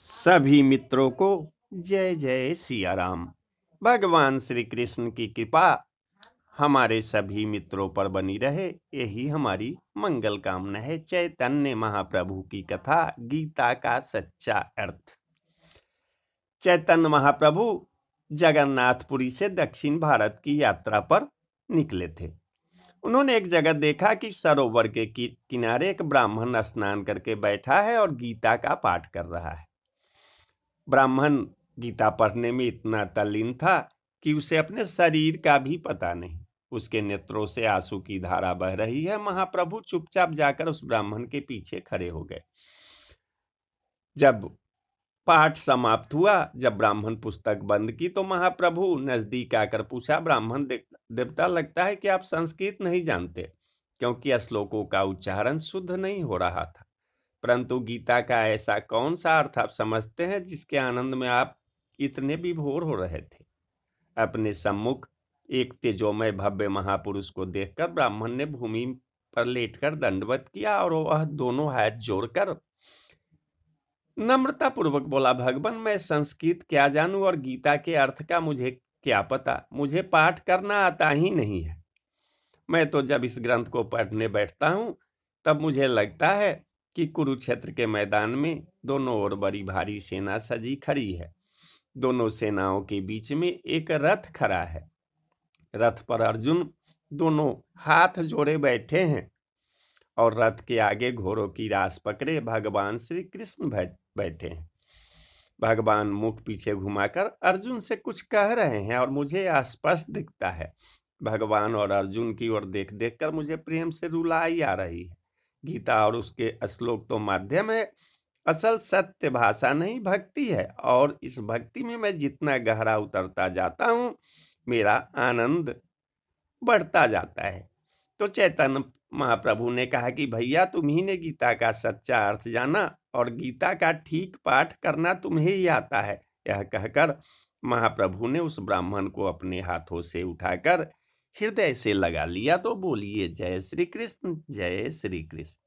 सभी मित्रों को जय जय सिया राम भगवान श्री कृष्ण की कृपा हमारे सभी मित्रों पर बनी रहे यही हमारी मंगल कामना है चैतन्य महाप्रभु की कथा गीता का सच्चा अर्थ चैतन्य महाप्रभु जगन्नाथपुरी से दक्षिण भारत की यात्रा पर निकले थे उन्होंने एक जगह देखा कि सरोवर के किनारे एक ब्राह्मण स्नान करके बैठा है और गीता का पाठ कर रहा है ब्राह्मण गीता पढ़ने में इतना तल्लीन था कि उसे अपने शरीर का भी पता नहीं उसके नेत्रों से आंसू की धारा बह रही है महाप्रभु चुपचाप जाकर उस ब्राह्मण के पीछे खड़े हो गए जब पाठ समाप्त हुआ जब ब्राह्मण पुस्तक बंद की तो महाप्रभु नजदीक आकर पूछा ब्राह्मण देवता लगता है कि आप संस्कृत नहीं जानते क्योंकि श्लोकों का उच्चारण शुद्ध नहीं हो रहा था परंतु गीता का ऐसा कौन सा अर्थ आप समझते हैं जिसके आनंद में आप इतने विभोर हो रहे थे अपने सम्मुख एक तेजोमय भव्य महापुरुष को देखकर ब्राह्मण ने भूमि पर लेटकर दंडवत किया और वह दोनों हाथ जोड़कर नम्रता पूर्वक बोला भगवान मैं संस्कृत क्या जानू और गीता के अर्थ का मुझे क्या पता मुझे पाठ करना आता ही नहीं है मैं तो जब इस ग्रंथ को पढ़ने बैठता हूँ तब मुझे लगता है कि कुरुक्षेत्र के मैदान में दोनों ओर बड़ी भारी सेना सजी खड़ी है दोनों सेनाओं के बीच में एक रथ खड़ा है रथ पर अर्जुन दोनों हाथ जोड़े बैठे हैं और रथ के आगे घोड़ों की रास पकड़े भगवान श्री कृष्ण बैठे हैं भगवान मुख पीछे घुमाकर अर्जुन से कुछ कह रहे हैं और मुझे स्पष्ट दिखता है भगवान और अर्जुन की ओर देख देख कर मुझे प्रेम से रुलाई आ रही है गीता और उसके श्लोक तो माध्यम है असल सत्य भाषा नहीं भक्ति है और इस भक्ति में मैं जितना गहरा उतरता जाता हूँ मेरा आनंद बढ़ता जाता है तो चैतन्य महाप्रभु ने कहा कि भैया तुम्ही ने गीता का सच्चा अर्थ जाना और गीता का ठीक पाठ करना तुम्हें ही आता है यह कहकर महाप्रभु ने उस ब्राह्मण को अपने हाथों से उठाकर हृदय से लगा लिया तो बोलिए जय श्री कृष्ण जय श्री कृष्ण